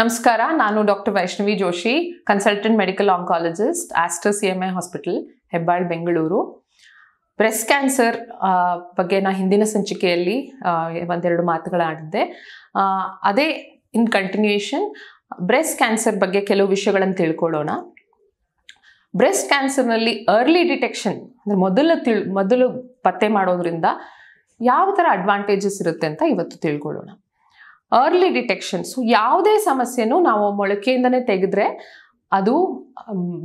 ನಮಸ್ಕಾರ ನಾನು doctor Vaishnavi Joshi consultant medical oncologist Aster C M I hospital Hebbal Bengaluru breast cancer ಬಗ್ಗೆ ನಾ ಹಿಂದಿನ ಸಂಚಿಕೆಯಲ್ಲಿ ಒಂದೆರಡು ಮಾತುಗಳಾಡಿದ್ದೆ ಅದೇ ಇನ್ ಕಂಟಿನ್ಯೂಯೇಷನ್ ಬ್ರೆಸ್ಟ್ ಕ್ಯಾನ್ಸರ್ ಬಗ್ಗೆ ಕೆಲವು ವಿಷಯಗಳನ್ನು ತಿಳ್ಕೊಳ್ಳೋಣ ಬ್ರೆಸ್ಟ್ ಕ್ಯಾನ್ಸರ್ನಲ್ಲಿ ಅರ್ಲಿ ಡಿಟೆಕ್ಷನ್ ಅಂದರೆ ಮೊದಲು ತಿಳ್ ಮೊದಲು ಪತ್ತೆ ಮಾಡೋದ್ರಿಂದ ಯಾವ ಥರ ಅಡ್ವಾಂಟೇಜಸ್ ಇರುತ್ತೆ ಅಂತ ಇವತ್ತು ತಿಳ್ಕೊಳ್ಳೋಣ ಅರ್ಲಿ ಡಿಟೆಕ್ಷನ್ ಸೊ ಯಾವುದೇ ಸಮಸ್ಯೆನೂ ನಾವು ಮೊಳಕೆಯಿಂದನೇ ತೆಗೆದ್ರೆ ಅದು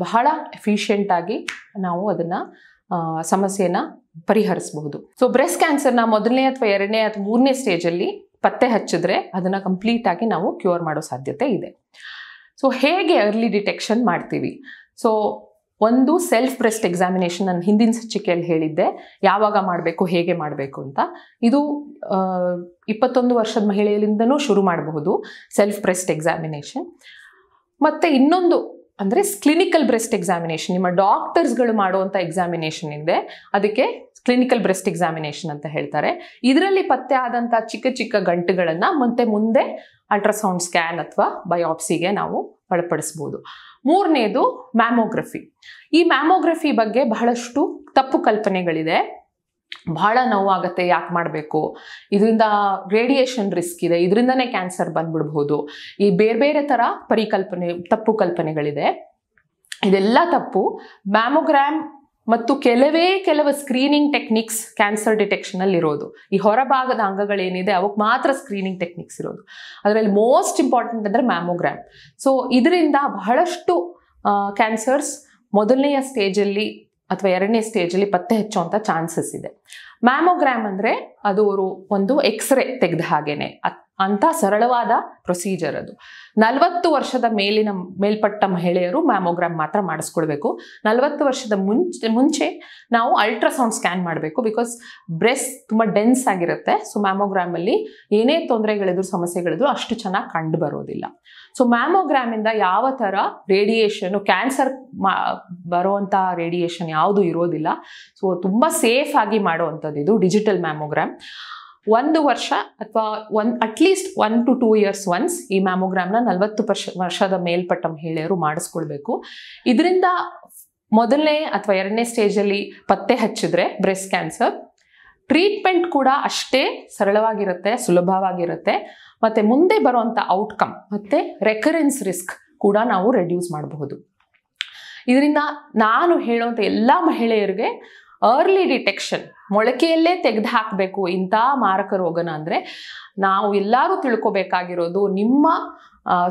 ಬಹಳ ಎಫಿಷಿಯೆಂಟಾಗಿ ನಾವು ಅದನ್ನು ಸಮಸ್ಯೆನ ಪರಿಹರಿಸಬಹುದು ಸೊ ಬ್ರೆಸ್ಟ್ ಕ್ಯಾನ್ಸರ್ನ ಮೊದಲನೇ ಅಥವಾ ಎರಡನೇ ಅಥವಾ ಮೂರನೇ ಸ್ಟೇಜಲ್ಲಿ ಪತ್ತೆ ಹಚ್ಚಿದ್ರೆ ಅದನ್ನು ಕಂಪ್ಲೀಟಾಗಿ ನಾವು ಕ್ಯೂರ್ ಮಾಡೋ ಸಾಧ್ಯತೆ ಇದೆ ಸೊ ಹೇಗೆ ಅರ್ಲಿ ಡಿಟೆಕ್ಷನ್ ಮಾಡ್ತೀವಿ ಸೊ ಒಂದು ಸೆಲ್ಫ್ ಬ್ರೆಸ್ಟ್ ಎಕ್ಸಾಮಿನೇಷನ್ ನಾನು ಹಿಂದಿನ ಸಚಿಕೆಯಲ್ಲಿ ಹೇಳಿದ್ದೆ ಯಾವಾಗ ಮಾಡಬೇಕು ಹೇಗೆ ಮಾಡಬೇಕು ಅಂತ ಇದು ಇಪ್ಪತ್ತೊಂದು ವರ್ಷದ ಮಹಿಳೆಯರಿಂದನೂ ಶುರು ಮಾಡಬಹುದು ಸೆಲ್ಫ್ ಬ್ರೆಸ್ಟ್ ಎಕ್ಸಾಮಿನೇಷನ್ ಮತ್ತು ಇನ್ನೊಂದು ಅಂದರೆ ಕ್ಲಿನಿಕಲ್ ಬ್ರೆಸ್ಟ್ ಎಕ್ಸಾಮಿನೇಷನ್ ನಿಮ್ಮ ಡಾಕ್ಟರ್ಸ್ಗಳು ಮಾಡುವಂಥ ಎಕ್ಸಾಮಿನೇಷನ್ ಇದೆ ಅದಕ್ಕೆ ಕ್ಲಿನಿಕಲ್ ಬ್ರೆಸ್ಟ್ ಎಕ್ಸಾಮಿನೇಷನ್ ಅಂತ ಹೇಳ್ತಾರೆ ಇದರಲ್ಲಿ ಪತ್ತೆ ಆದಂಥ ಚಿಕ್ಕ ಚಿಕ್ಕ ಗಂಟುಗಳನ್ನು ಮತ್ತೆ ಮುಂದೆ ಅಲ್ಟ್ರಾಸೌಂಡ್ ಸ್ಕ್ಯಾನ್ ಅಥವಾ ಬಯೋಪ್ಸಿಗೆ ನಾವು ಒಳಪಡಿಸ್ಬೋದು ಮೂರನೇದು ಮ್ಯಾಮೋಗ್ರಫಿ ಈ ಮ್ಯಾಮೋಗ್ರಫಿ ಬಗ್ಗೆ ಬಹಳಷ್ಟು ತಪ್ಪು ಕಲ್ಪನೆಗಳಿದೆ ಬಹಳ ನೋವಾಗತ್ತೆ ಯಾಕೆ ಮಾಡಬೇಕು ಇದರಿಂದ ರೇಡಿಯೇಷನ್ ರಿಸ್ಕ್ ಇದೆ ಇದರಿಂದನೇ ಕ್ಯಾನ್ಸರ್ ಬಂದ್ಬಿಡ್ಬೋದು ಈ ಬೇರೆ ಬೇರೆ ಥರ ಪರಿಕಲ್ಪನೆ ತಪ್ಪು ಕಲ್ಪನೆಗಳಿದೆ ಇದೆಲ್ಲ ತಪ್ಪು ಮ್ಯಾಮೋಗ್ರಾಮ್ ಮತ್ತು ಕೆಲವೇ ಕೆಲವು ಸ್ಕ್ರೀನಿಂಗ್ ಟೆಕ್ನಿಕ್ಸ್ ಕ್ಯಾನ್ಸರ್ ಡಿಟೆಕ್ಷನ್ ಅಲ್ಲಿ ಇರೋದು ಈ ಹೊರಭಾಗದ ಅಂಗಗಳೇನಿದೆ ಅವಕ್ಕೆ ಮಾತ್ರ ಸ್ಕ್ರೀನಿಂಗ್ ಟೆಕ್ನಿಕ್ಸ್ ಇರೋದು ಅದರಲ್ಲಿ ಮೋಸ್ಟ್ ಇಂಪಾರ್ಟೆಂಟ್ ಅಂದರೆ ಮ್ಯಾಮೋಗ್ರಾಮ್ ಸೊ ಇದರಿಂದ ಬಹಳಷ್ಟು ಕ್ಯಾನ್ಸರ್ಸ್ ಮೊದಲನೆಯ ಸ್ಟೇಜಲ್ಲಿ ಅಥವಾ ಎರಡನೇ ಸ್ಟೇಜಲ್ಲಿ ಪತ್ತೆ ಹಚ್ಚುವಂಥ ಚಾನ್ಸಸ್ ಇದೆ ಮ್ಯಾಮೋಗ್ರಾಮ್ ಅಂದ್ರೆ ಅದು ಅವರು ಒಂದು ಎಕ್ಸ್ರೇ ತೆಗೆದ ಹಾಗೇನೆ ಅಂತ ಸರಳವಾದ ಪ್ರೊಸೀಜರ್ ಅದು ನಲವತ್ತು ವರ್ಷದ ಮೇಲಿನ ಮೇಲ್ಪಟ್ಟ ಮಹಿಳೆಯರು ಮ್ಯಾಮೋಗ್ರಾಮ್ ಮಾತ್ರ ಮಾಡಿಸ್ಕೊಳ್ಬೇಕು ನಲವತ್ತು ವರ್ಷದ ಮುಂಚೆ ಮುಂಚೆ ನಾವು ಅಲ್ಟ್ರಾಸೌಂಡ್ ಸ್ಕ್ಯಾನ್ ಮಾಡಬೇಕು ಬಿಕಾಸ್ ಬ್ರೆಸ್ಟ್ ತುಂಬ ಡೆನ್ಸ್ ಆಗಿರುತ್ತೆ ಸೊ ಅಲ್ಲಿ ಏನೇ ತೊಂದರೆಗಳಿದ್ರು ಸಮಸ್ಯೆಗಳಿದ್ರು ಅಷ್ಟು ಚೆನ್ನಾಗಿ ಕಂಡು ಬರೋದಿಲ್ಲ ಸೊ ಇಂದ ಯಾವ ಥರ ರೇಡಿಯೇಷನ್ ಕ್ಯಾನ್ಸರ್ ಮಾ ಬರೋವಂಥ ರೇಡಿಯೇಷನ್ ಯಾವುದು ಇರೋದಿಲ್ಲ ಸೊ ತುಂಬ ಸೇಫ್ ಆಗಿ ಮಾಡುವಂತ ಮಾಡುವಂಥದ್ದು ಇದು ಡಿಜಿಟಲ್ ಮ್ಯಾಮೋಗ್ರಾಮ್ ಒಂದು ವರ್ಷ ಅಥವಾ one at least one to two years once ಈ ಮ್ಯಾಮೋಗ್ರಾಮ್ನ ನಲವತ್ತು ವರ್ಷ ವರ್ಷದ ಮೇಲ್ಪಟ್ಟ ಮಹಿಳೆಯರು ಮಾಡಿಸ್ಕೊಳ್ಬೇಕು ಇದರಿಂದ ಮೊದಲನೇ ಅಥವಾ ಎರಡನೇ ಸ್ಟೇಜಲ್ಲಿ ಪತ್ತೆ ಹಚ್ಚಿದ್ರೆ ಬ್ರೆಸ್ಟ್ ಕ್ಯಾನ್ಸರ್ ಟ್ರೀಟ್ಮೆಂಟ್ ಕೂಡ ಅಷ್ಟೇ ಸರಳವಾಗಿರುತ್ತೆ ಸುಲಭವಾಗಿರುತ್ತೆ ಮತ್ತು ಮುಂದೆ ಬರುವಂಥ ಔಟ್ಕಮ್ ಮತ್ತು ರೆಕರೆನ್ಸ್ ರಿಸ್ಕ್ ಕೂಡ ನಾವು ರೆಡ್ಯೂಸ್ ಮಾಡಬಹುದು ಇದರಿಂದ ನಾನು ಹೇಳುವಂಥ ಎಲ್ಲ ಮಹಿಳೆಯರಿಗೆ ಅರ್ಲಿ ಡಿಟೆಕ್ಷನ್ ಮೊಳಕೆಯಲ್ಲೇ ತೆಗೆದು ಹಾಕಬೇಕು ಇಂಥ ಮಾರಕ ರೋಗನ ಅಂದರೆ ನಾವು ಎಲ್ಲರೂ ತಿಳ್ಕೊಬೇಕಾಗಿರೋದು ನಿಮ್ಮ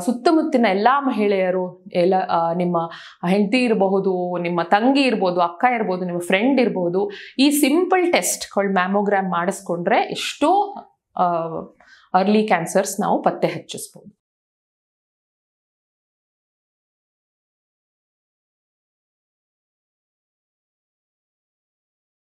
ಸುತ್ತಮುತ್ತಿನ ಎಲ್ಲ ಮಹಿಳೆಯರು ಎಲ್ಲ ನಿಮ್ಮ ಹೆಂಡತಿ ಇರಬಹುದು ನಿಮ್ಮ ತಂಗಿ ಇರ್ಬೋದು ಅಕ್ಕ ಇರ್ಬೋದು ನಿಮ್ಮ ಫ್ರೆಂಡ್ ಇರ್ಬೋದು ಈ ಸಿಂಪಲ್ ಟೆಸ್ಟ್ಗಳು ಮ್ಯಾಮೋಗ್ರಾಮ್ ಮಾಡಿಸ್ಕೊಂಡ್ರೆ ಎಷ್ಟೋ ಅರ್ಲಿ ಕ್ಯಾನ್ಸರ್ಸ್ ನಾವು ಪತ್ತೆ ಹಚ್ಚಿಸ್ಬೋದು